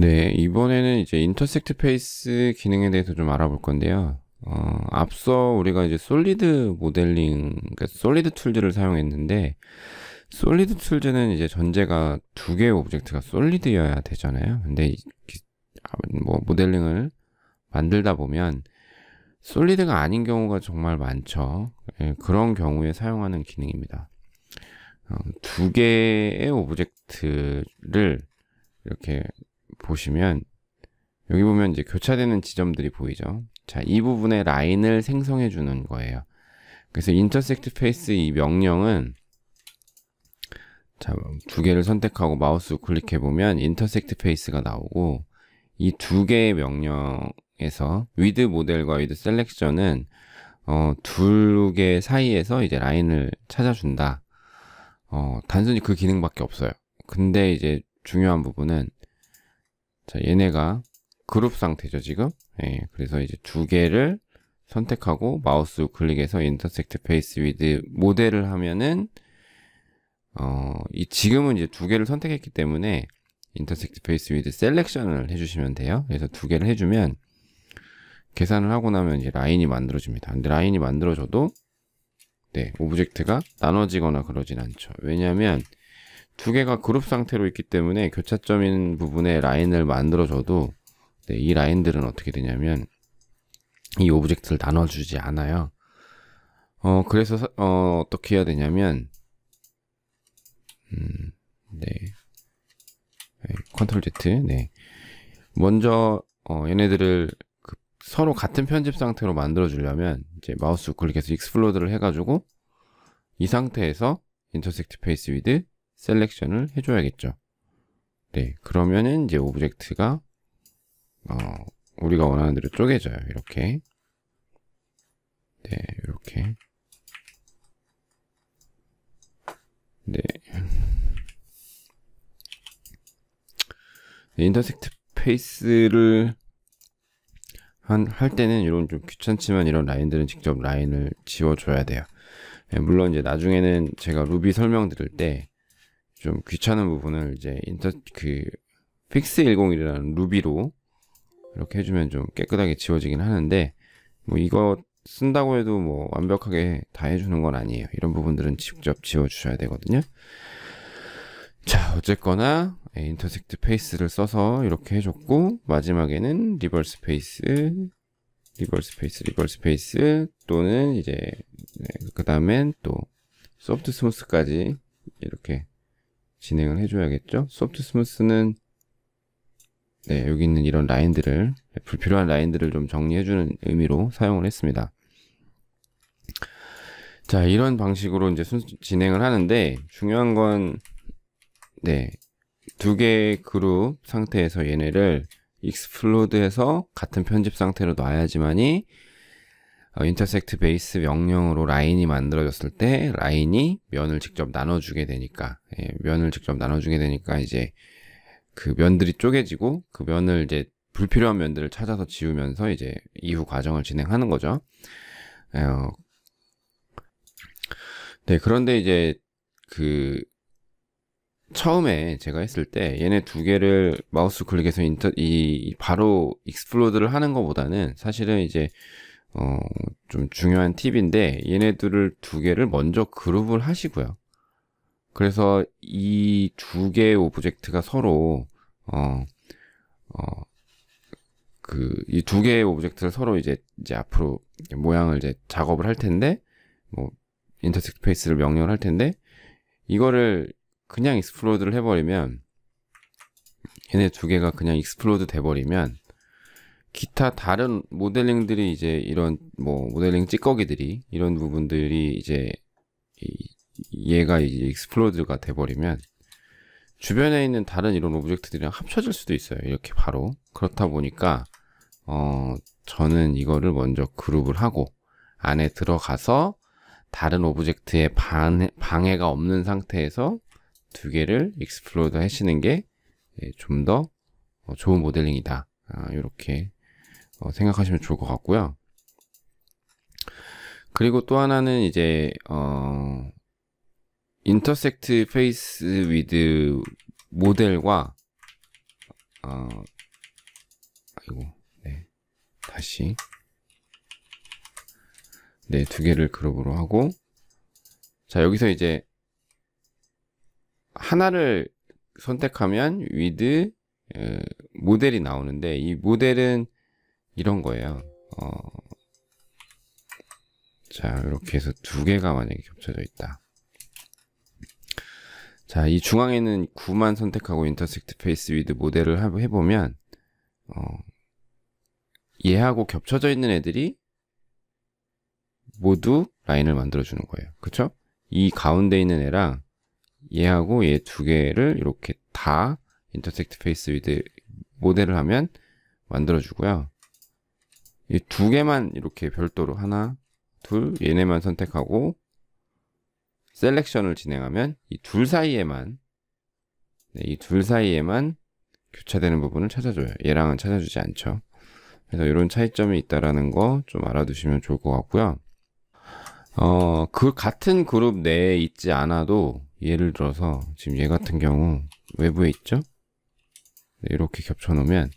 네, 이번에는 이제 인터섹트 페이스 기능에 대해서 좀 알아볼 건데요. 어, 앞서 우리가 이제 솔리드 모델링, 그러니까 솔리드 툴즈를 사용했는데, 솔리드 툴즈는 이제 전제가 두 개의 오브젝트가 솔리드여야 되잖아요. 근데 아, 뭐 모델링을 만들다 보면 솔리드가 아닌 경우가 정말 많죠. 예, 그런 경우에 사용하는 기능입니다. 어, 두 개의 오브젝트를 이렇게 보시면 여기 보면 이제 교차되는 지점들이 보이죠. 자, 이 부분에 라인을 생성해 주는 거예요. 그래서 인터섹트 페이스 이 명령은 자, 두 개를 선택하고 마우스 클릭해 보면 인터섹트 페이스가 나오고 이 두 개의 명령에서 위드 모델과 위드 셀렉션은 어, 두개 사이에서 이제 라인을 찾아준다. 어, 단순히 그 기능밖에 없어요. 근데 이제 중요한 부분은 자, 얘네가 그룹 상태죠, 지금. 예, 그래서 이제 두 개를 선택하고 마우스 클릭해서 인터섹트 페이스 위드 모델을 하면은 어, 이 지금은 이제 두 개를 선택했기 때문에 인터섹트 페이스 위드 셀렉션을 해주시면 돼요. 그래서 두 개를 해주면 계산을 하고 나면 이제 라인이 만들어집니다. 근데 라인이 만들어져도 네, 오브젝트가 나눠지거나 그러진 않죠. 왜냐하면 두 개가 그룹 상태로 있기 때문에 교차점인 부분에 라인을 만들어줘도 네, 이 라인들은 어떻게 되냐면 이 오브젝트를 나눠주지 않아요. 어, 그래서 사, 어, 어떻게 해야 되냐면 음, 네. 네 컨트롤 Z 네. 먼저 어, 얘네들을 그 서로 같은 편집 상태로 만들어 주려면 이제 마우스 클릭해서 익스플로드를 해 가지고 이 상태에서 인터섹트 페이스 위드 셀렉션을 해줘야겠죠. 네, 그러면은 이제 오브젝트가 어, 우리가 원하는 대로 쪼개져요. 이렇게. 네, 이렇게. 네. 네 인터섹트 페이스를 한, 할 때는 이런 좀 귀찮지만 이런 라인들은 직접 라인을 지워줘야 돼요. 네, 물론 이제 나중에는 제가 루비 설명 드릴 때좀 귀찮은 부분을 이제 인터 그 픽스 101이라는 루비로 이렇게 해주면 좀 깨끗하게 지워지긴 하는데 뭐 이거 쓴다고 해도 뭐 완벽하게 다 해주는 건 아니에요. 이런 부분들은 직접 지워주셔야 되거든요. 자 어쨌거나 예, 인터섹트 페이스를 써서 이렇게 해줬고 마지막에는 리버스 페이스 리버스 페이스 리버스 페이스 또는 이제 네, 그 다음엔 또 소프트 스무스까지 이렇게 진행을 해줘야겠죠. 소프트 스무스는 네, 여기 있는 이런 라인들을 네, 불필요한 라인들을 좀 정리해주는 의미로 사용을 했습니다. 자, 이런 방식으로 이제 순, 진행을 하는데 중요한 건 네, 두 개의 그룹 상태에서 얘네를 익스플로드해서 같은 편집 상태로 놔야지만이 어, 인터섹트 베이스 명령으로 라인이 만들어졌을 때 라인이 면을 직접 나눠주게 되니까 예, 면을 직접 나눠주게 되니까 이제 그 면들이 쪼개지고 그 면을 이제 불필요한 면들을 찾아서 지우면서 이제 이후 과정을 진행하는 거죠. 예, 어, 네 그런데 이제 그 처음에 제가 했을 때 얘네 두 개를 마우스 클릭해서 인터 이 바로 익스플로드를 하는 것보다는 사실은 이제 어, 좀 중요한 팁인데 얘네들을 두 개를 먼저 그룹을 하시고요. 그래서 이 두 개의 오브젝트가 서로 어, 어, 그 이 두 개의 오브젝트를 서로 이제 이제 앞으로 모양을 이제 작업을 할 텐데 뭐 인터섹트 페이스를 명령을 할 텐데 이거를 그냥 익스플로드를 해버리면 얘네 두 개가 그냥 익스플로드 돼버리면 기타 다른 모델링들이 이제 이런 뭐 모델링 찌꺼기들이 이런 부분들이 이제 얘가 이제 익스플로드가 돼버리면 주변에 있는 다른 이런 오브젝트들이랑 합쳐질 수도 있어요. 이렇게 바로 그렇다 보니까 어 저는 이거를 먼저 그룹을 하고 안에 들어가서 다른 오브젝트에 방해, 방해가 없는 상태에서 두 개를 익스플로드 하시는 게 좀더 예, 어, 좋은 모델링이다. 아, 이렇게 어, 생각하시면 좋을 것 같고요. 그리고 또 하나는 이제 어 인터섹트 페이스 위드 모델과 어 아이고 네 다시 네두 개를 그룹으로 하고 자 여기서 이제 하나를 선택하면 위드 모델이 나오는데 이 모델은 이런 거예요. 어, 자, 이렇게 해서 두 개가 만약에 겹쳐져 있다. 자, 이 중앙에는 구만 선택하고 인터섹트 페이스 위드 모델을 해보면 어, 얘하고 겹쳐져 있는 애들이 모두 라인을 만들어주는 거예요. 그쵸? 이 가운데 있는 애랑 얘하고 얘 두 개를 이렇게 다 인터섹트 페이스 위드 모델을 하면 만들어주고요. 이두 개만 이렇게 별도로 하나, 둘 얘네만 선택하고 셀렉션을 진행하면 이 둘 사이에만 네, 이둘 사이에만 교차되는 부분을 찾아줘요. 얘랑은 찾아주지 않죠. 그래서 이런 차이점이 있다라는 거 좀 알아두시면 좋을 것 같고요. 어, 그 같은 그룹 내에 있지 않아도 예를 들어서 지금 얘 같은 경우 외부에 있죠? 네, 이렇게 겹쳐 놓으면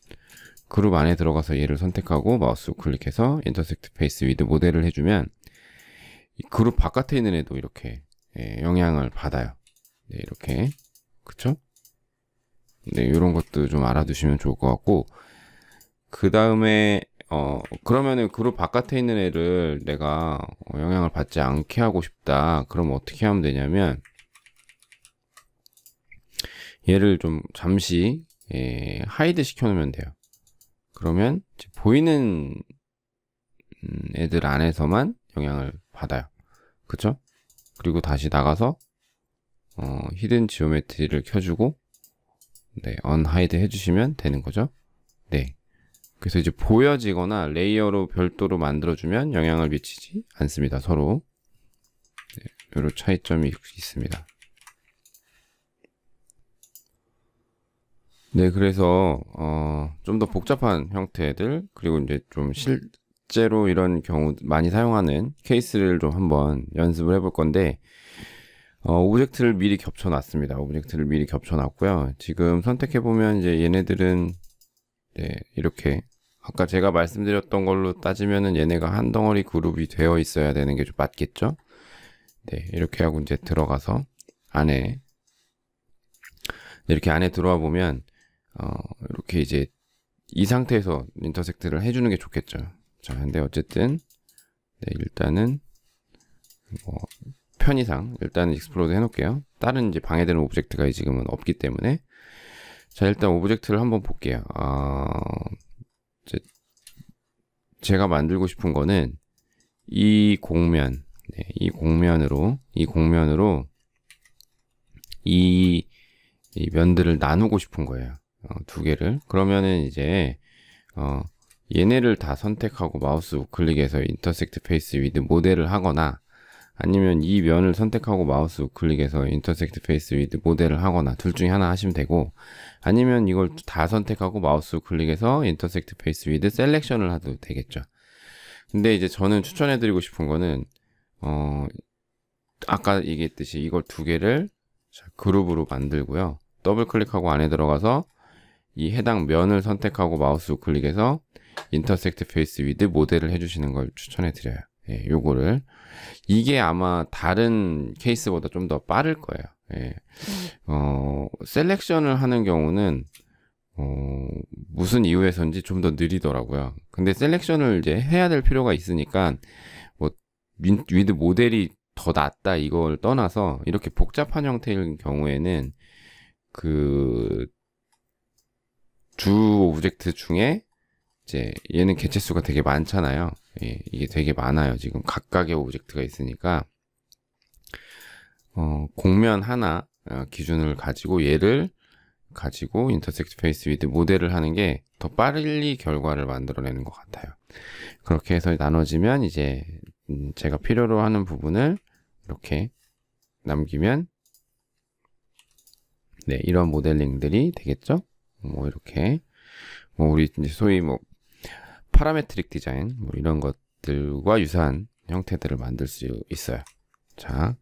그룹 안에 들어가서 얘를 선택하고 마우스 클릭해서 인터섹트 페이스 위드 모델을 해주면 그룹 바깥에 있는 애도 이렇게 예, 영향을 받아요. 네, 이렇게 그쵸? 네, 이런 것도 좀 알아두시면 좋을 것 같고 그 다음에 어 그러면은 그룹 바깥에 있는 애를 내가 어, 영향을 받지 않게 하고 싶다. 그럼 어떻게 하면 되냐면 얘를 좀 잠시 예, 하이드 시켜놓으면 돼요. 그러면 보이는 음, 애들 안에서만 영향을 받아요. 그쵸? 그리고 다시 나가서 어, 히든 지오메트리를 켜주고 네, 언하이드 해주시면 되는 거죠. 네. 그래서 이제 보여지거나 레이어로 별도로 만들어주면 영향을 미치지 않습니다. 서로. 네, 이런 차이점이 있습니다. 네, 그래서 어, 좀 더 복잡한 형태들 그리고 이제 좀 실제로 이런 경우 많이 사용하는 케이스를 좀 한번 연습을 해 볼 건데 어, 오브젝트를 미리 겹쳐놨습니다. 오브젝트를 미리 겹쳐놨고요. 지금 선택해보면 이제 얘네들은 네, 이렇게 아까 제가 말씀드렸던 걸로 따지면은 얘네가 한 덩어리 그룹이 되어 있어야 되는 게 좀 맞겠죠? 네, 이렇게 하고 이제 들어가서 안에 네, 이렇게 안에 들어와 보면 어, 이렇게 이제 이 상태에서 인터섹트를 해주는 게 좋겠죠. 자, 근데 어쨌든 네, 일단은 뭐 편의상 일단은 익스플로드 해놓을게요. 다른 이제 방해되는 오브젝트가 지금은 없기 때문에 자 일단 오브젝트를 한번 볼게요. 아, 제, 가 만들고 싶은 거는 이 공면, 네, 이 공면으로 이 공면으로 이, 이 면들을 나누고 싶은 거예요. 어, 두 개를 그러면은 이제 어, 얘네를 다 선택하고 마우스 우클릭해서 인터섹트 페이스 위드 모델을 하거나 아니면 이 면을 선택하고 마우스 우클릭해서 인터섹트 페이스 위드 모델을 하거나 둘 중에 하나 하시면 되고 아니면 이걸 다 선택하고 마우스 우클릭해서 인터섹트 페이스 위드 셀렉션을 하도 되겠죠 근데 이제 저는 추천해 드리고 싶은 거는 어 아까 얘기했듯이 이걸 두 개를 그룹으로 만들고요 더블 클릭하고 안에 들어가서 이 해당 면을 선택하고 마우스 우클릭해서 인터섹트 페이스 위드 모델을 해주시는 걸 추천해 드려요. 예, 요거를 이게 아마 다른 케이스보다 좀 더 빠를 거예요. 예. 네. 어, 셀렉션을 하는 경우는 어, 무슨 이유에선지좀 더 느리더라고요. 근데 셀렉션을 이제 해야 될 필요가 있으니까 뭐 위드 모델이 더 낫다 이걸 떠나서 이렇게 복잡한 형태인 경우에는 그주 오브젝트 중에 이제 얘는 개체수가 되게 많잖아요. 예, 이게 되게 많아요. 지금 각각의 오브젝트가 있으니까 어, 공면 하나 어, 기준을 가지고 얘를 가지고 인터섹트 페이스 위드 모델을 하는 게 더빨리 결과를 만들어내는 것 같아요. 그렇게 해서 나눠지면 이제 음, 제가 필요로 하는 부분을 이렇게 남기면 네 이런 모델링들이 되겠죠. 뭐 이렇게 뭐 우리 이제 소위 뭐 파라메트릭 디자인 뭐 이런 것들과 유사한 형태들을 만들 수 있어요. 자.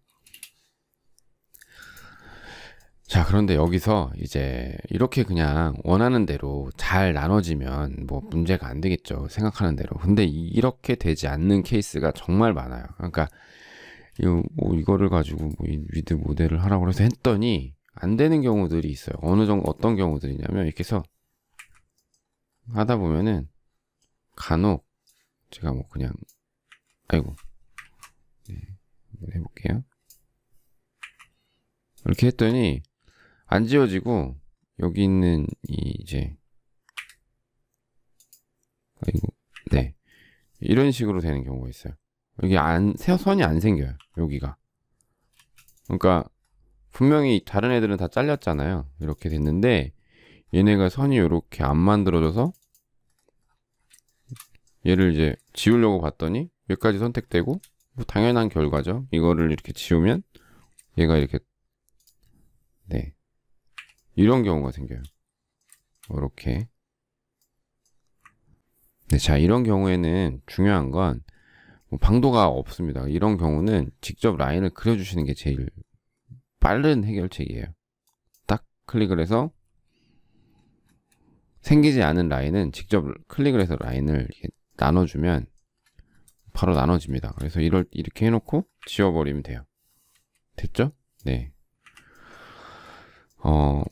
자, 그런데 여기서 이제 이렇게 그냥 원하는 대로 잘 나눠지면 뭐 문제가 안 되겠죠. 생각하는 대로. 근데 이렇게 되지 않는 케이스가 정말 많아요. 그러니까 이거, 뭐 이거를 가지고 뭐 위드 모델을 하라고 해서 했더니 안 되는 경우들이 있어요. 어느 정도 어떤 경우들이냐면 이렇게 해서 하다 보면은 간혹 제가 뭐 그냥 아이고 네, 한번 해볼게요. 이렇게 했더니 안 지워지고 여기 있는 이 이제 아이고 네 이런 식으로 되는 경우가 있어요. 여기 안 선이 안 생겨요. 여기가 그러니까 분명히 다른 애들은 다 잘렸잖아요. 이렇게 됐는데 얘네가 선이 이렇게 안 만들어져서 얘를 이제 지우려고 봤더니 여기까지 선택되고 뭐 당연한 결과죠. 이거를 이렇게 지우면 얘가 이렇게 네 이런 경우가 생겨요. 이렇게 네, 자 이런 경우에는 중요한 건 뭐 방도가 없습니다. 이런 경우는 직접 라인을 그려주시는 게 제일 빠른 해결책이에요. 딱 클릭을 해서 생기지 않은 라인은 직접 클릭을 해서 라인을 나눠주면 바로 나눠집니다. 그래서 이럴 이렇게 해놓고 지워버리면 돼요. 됐죠? 네. 어,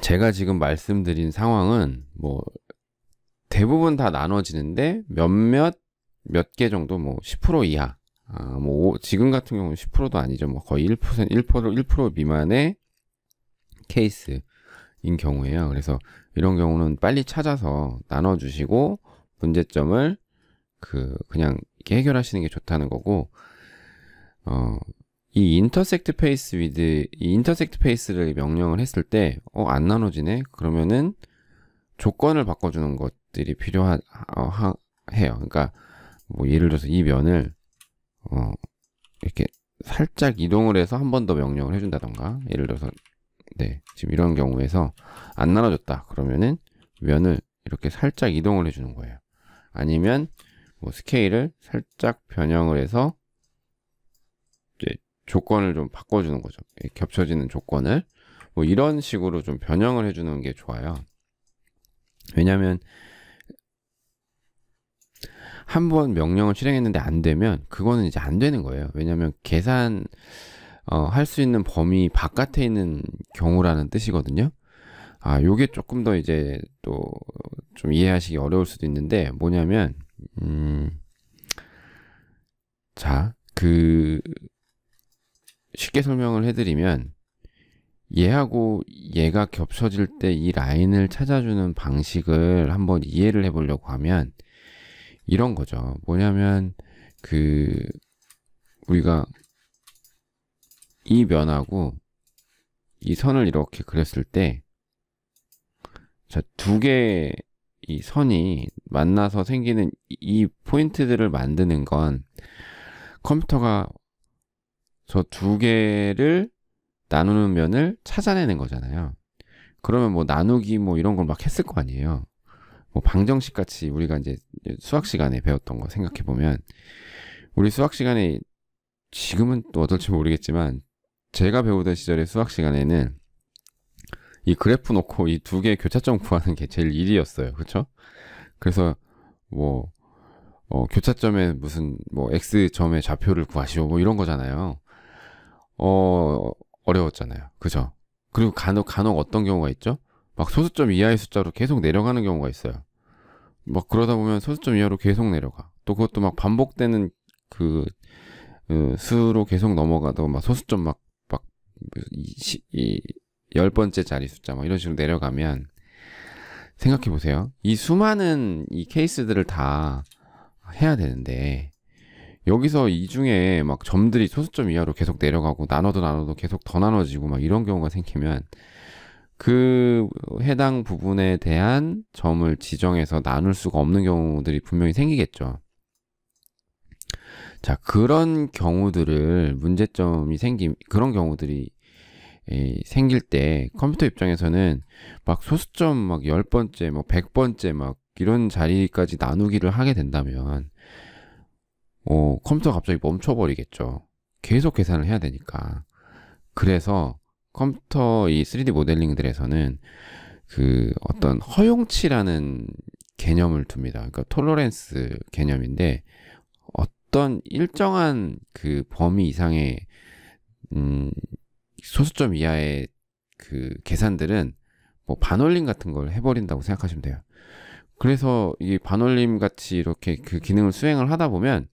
제가 지금 말씀드린 상황은 뭐 대부분 다 나눠지는데 몇몇 몇 개 정도 뭐 10% 이하 아, 뭐 오, 지금 같은 경우는 10%도 아니죠. 뭐 거의 1% 1% 1% 미만의 케이스인 경우에요. 그래서 이런 경우는 빨리 찾아서 나눠 주시고 문제점을 그 그냥 이렇게 해결하시는 게 좋다는 거고 어, 이 인터섹트 페이스 위드 이 인터섹트 페이스를 명령을 했을 때 어 안 나눠지네 그러면은 조건을 바꿔주는 것들이 필요하 어, 하, 해요 그러니까 뭐 예를 들어서 이 면을 어, 이렇게 살짝 이동을 해서 한 번 더 명령을 해준다던가 예를 들어서 네 지금 이런 경우에서 안나눠졌다 그러면은 면을 이렇게 살짝 이동을 해주는 거예요 아니면 뭐 스케일을 살짝 변형을 해서 이제 조건을 좀 바꿔주는 거죠 겹쳐지는 조건을 뭐 이런 식으로 좀 변형을 해주는 게 좋아요 왜냐면 하 한번 명령을 실행했는데 안 되면 그거는 이제 안 되는 거예요. 왜냐하면 계산 어, 할 수 있는 범위 바깥에 있는 경우라는 뜻이거든요. 아, 요게 조금 더 이제 또 좀 이해하시기 어려울 수도 있는데 뭐냐면 음, 자, 그 쉽게 설명을 해드리면 얘하고 얘가 겹쳐질 때 이 라인을 찾아주는 방식을 한번 이해를 해보려고 하면 이런 거죠. 뭐냐면 그 우리가 이 면하고 이 선을 이렇게 그렸을 때 자, 두 개의 이 선이 만나서 생기는 이 포인트들을 만드는 건 컴퓨터가 저 두 개를 나누는 면을 찾아내는 거잖아요. 그러면 뭐 나누기 뭐 이런 걸 막 했을 거 아니에요. 뭐 방정식 같이 우리가 이제 수학 시간에 배웠던 거 생각해 보면 우리 수학 시간에 지금은 또 어떨지 모르겠지만 제가 배우던 시절의 수학 시간에는 이 그래프 놓고 이 두 개의 교차점 구하는 게 제일 일이었어요. 그렇죠? 그래서 뭐 어, 교차점에 무슨 뭐 x 점의 좌표를 구하시오 뭐 이런 거잖아요. 어 어려웠잖아요. 그죠? 그리고 간혹 간혹 어떤 경우가 있죠? 막 소수점 이하의 숫자로 계속 내려가는 경우가 있어요. 막 그러다 보면 소수점 이하로 계속 내려가. 또 그것도 막 반복되는 그, 그 수로 계속 넘어가도 막 소수점 막, 막, 이, 이, 열 번째 자리 숫자 막 이런 식으로 내려가면 생각해 보세요. 이 수많은 이 케이스들을 다 해야 되는데 여기서 이 중에 막 점들이 소수점 이하로 계속 내려가고 나눠도 나눠도 계속 더 나눠지고 막 이런 경우가 생기면 그 해당 부분에 대한 점을 지정해서 나눌 수가 없는 경우들이 분명히 생기겠죠. 자, 그런 경우들을 문제점이 생김 그런 경우들이 에, 생길 때 컴퓨터 입장에서는 막 소수점 막 열번째막 뭐 백번째막 이런 자리까지 나누기를 하게 된다면 어, 컴퓨터가 갑자기 멈춰버리겠죠. 계속 계산을 해야 되니까. 그래서 컴퓨터 이 3D 모델링들에서는 그 어떤 허용치라는 개념을 둡니다. 그러니까 톨러렌스 개념인데 어떤 일정한 그 범위 이상의 음 소수점 이하의 그 계산들은 뭐 반올림 같은 걸 해버린다고 생각하시면 돼요. 그래서 이 반올림 같이 이렇게 그 기능을 수행을 하다 보면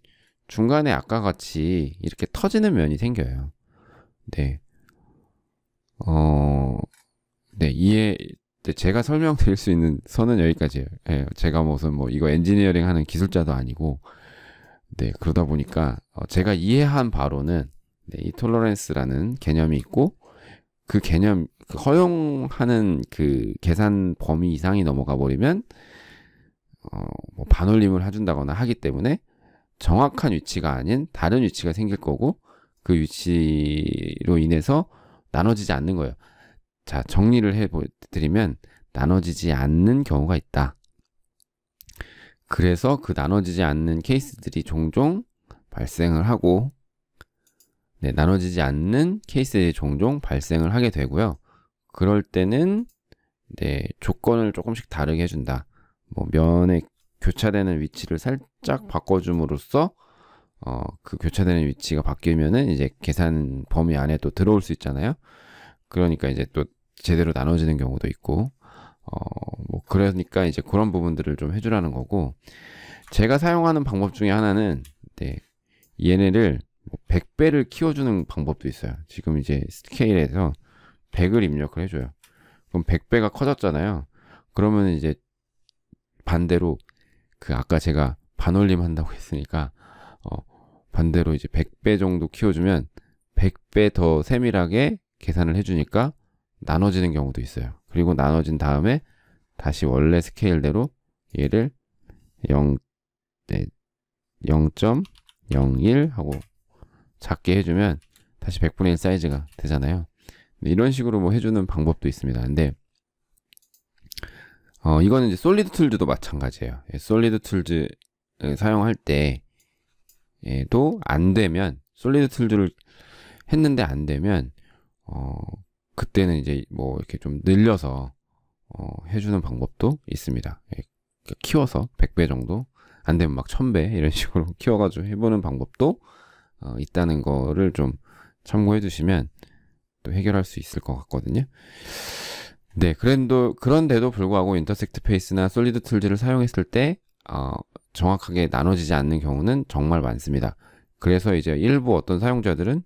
중간에 아까 같이 이렇게 터지는 면이 생겨요. 네. 어, 네, 이해, 네, 제가 설명드릴 수 있는 선은 여기까지예요. 네, 제가 무슨 뭐 이거 엔지니어링 하는 기술자도 아니고, 네, 그러다 보니까 어, 제가 이해한 바로는 네, 이 톨러런스라는 개념이 있고, 그 개념, 그 허용하는 그 계산 범위 이상이 넘어가 버리면, 어, 뭐 반올림을 해준다거나 하기 때문에 정확한 위치가 아닌 다른 위치가 생길 거고, 그 위치로 인해서 나눠지지 않는 거예요. 자, 정리를 해드리면 나눠지지 않는 경우가 있다. 그래서 그 나눠지지 않는 케이스들이 종종 발생을 하고 네, 나눠지지 않는 케이스들이 종종 발생을 하게 되고요. 그럴 때는 네, 조건을 조금씩 다르게 해준다. 뭐면에 교차되는 위치를 살짝 바꿔줌으로써 어, 그 교차되는 위치가 바뀌면은 이제 계산 범위 안에 또 들어올 수 있잖아요. 그러니까 이제 또 제대로 나눠지는 경우도 있고, 어, 뭐, 그러니까 이제 그런 부분들을 좀 해주라는 거고, 제가 사용하는 방법 중에 하나는, 네, 얘네를 100배를 뭐 키워주는 방법도 있어요. 지금 이제 스케일에서 100을 입력을 해줘요. 그럼 100배가 커졌잖아요. 그러면 이제 반대로 그 아까 제가 반올림 한다고 했으니까 반대로 이제 100배 정도 키워주면 100배 더 세밀하게 계산을 해주니까 나눠지는 경우도 있어요. 그리고 나눠진 다음에 다시 원래 스케일대로 얘를 0, 네, 0.01 하고 작게 해주면 다시 100분의 1 사이즈가 되잖아요. 이런 식으로 뭐 해주는 방법도 있습니다. 근데 어, 이거는 이제 솔리드 툴즈도 마찬가지예요. 예, 솔리드 툴즈 예, 사용할 때 에도 안 되면 솔리드 툴들을 했는데 안 되면 어 그때는 이제 뭐 이렇게 좀 늘려서 어 해주는 방법도 있습니다. 예, 그러니까 키워서 100배 정도 안 되면 막 1000배 이런 식으로 키워가지고 해보는 방법도 어 있다는 거를 좀 참고해 두시면 또 해결할 수 있을 것 같거든요. 네, 그런 그런데도 불구하고 인터섹트 페이스나 솔리드 툴들을 사용했을 때 어, 정확하게 나눠지지 않는 경우는 정말 많습니다. 그래서 이제 일부 어떤 사용자들은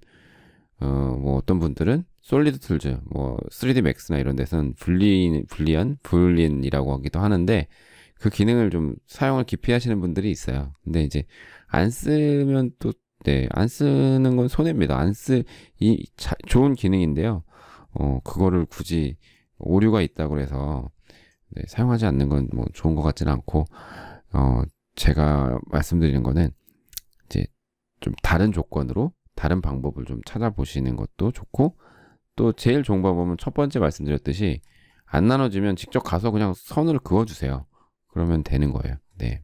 어, 뭐 어떤 분들은 솔리드 툴즈, 뭐 3D 맥스나 이런 데서는 불리 분리한 불린이라고 하기도 하는데 그 기능을 좀 사용을 기피하시는 분들이 있어요. 근데 이제 안 쓰면 또 네, 안 쓰는 건 손해입니다. 안 쓰, 이, 좋은 기능인데요. 어, 그거를 굳이 오류가 있다고 해서 네, 사용하지 않는 건 뭐 좋은 것같지는 않고, 어, 제가 말씀드리는 거는 이제 좀 다른 조건으로 다른 방법을 좀 찾아보시는 것도 좋고 또 제일 좋은 방법은 첫 번째 말씀드렸듯이 안 나눠지면 직접 가서 그냥 선을 그어주세요. 그러면 되는 거예요. 네.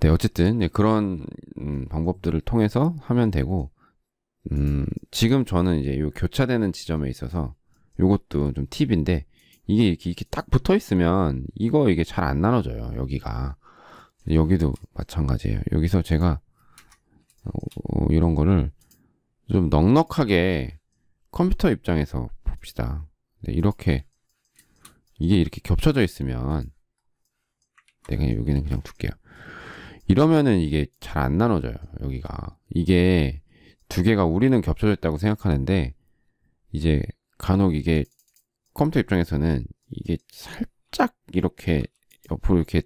네, 어쨌든 네, 그런 음, 방법들을 통해서 하면 되고 음, 지금 저는 이제 요 교차되는 지점에 있어서 요것도 좀 팁인데 이게 이렇게, 이렇게 딱 붙어 있으면 이거 이게 잘 안 나눠져요. 여기가. 여기도 마찬가지예요. 여기서 제가 어, 어, 이런 거를 좀 넉넉하게 컴퓨터 입장에서 봅시다. 네, 이렇게 이게 이렇게 겹쳐져 있으면 내가 네, 여기는 그냥 둘게요. 이러면은 이게 잘 안 나눠져요. 여기가 이게 두 개가 우리는 겹쳐져 있다고 생각하는데 이제 간혹 이게 컴퓨터 입장에서는 이게 살짝 이렇게 옆으로 이렇게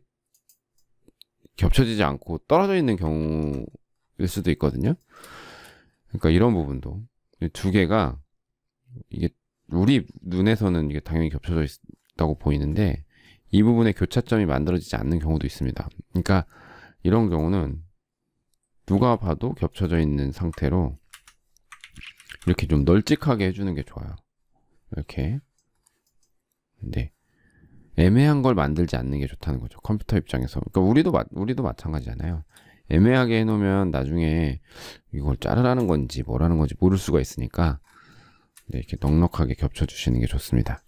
겹쳐지지 않고 떨어져 있는 경우일 수도 있거든요. 그러니까 이런 부분도 두 개가 이게 우리 눈에서는 이게 당연히 겹쳐져 있다고 보이는데 이 부분에 교차점이 만들어지지 않는 경우도 있습니다. 그러니까 이런 경우는 누가 봐도 겹쳐져 있는 상태로 이렇게 좀 널찍하게 해주는 게 좋아요. 이렇게 근데 네. 애매한 걸 만들지 않는 게 좋다는 거죠. 컴퓨터 입장에서. 그러니까 우리도 마, 우리도 마찬가지잖아요. 애매하게 해놓으면 나중에 이걸 자르라는 건지 뭐라는 건지 모를 수가 있으니까 네, 이렇게 넉넉하게 겹쳐주시는 게 좋습니다.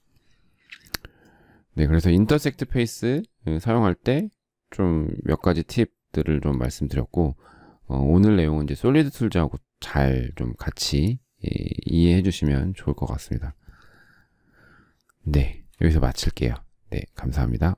네, 그래서 인터섹트 페이스 음, 사용할 때 좀 몇 가지 팁들을 좀 말씀드렸고 어, 오늘 내용은 이제 솔리드 툴즈하고 잘 좀 같이 예, 이해해 주시면 좋을 것 같습니다. 네. 여기서 마칠게요. 네, 감사합니다.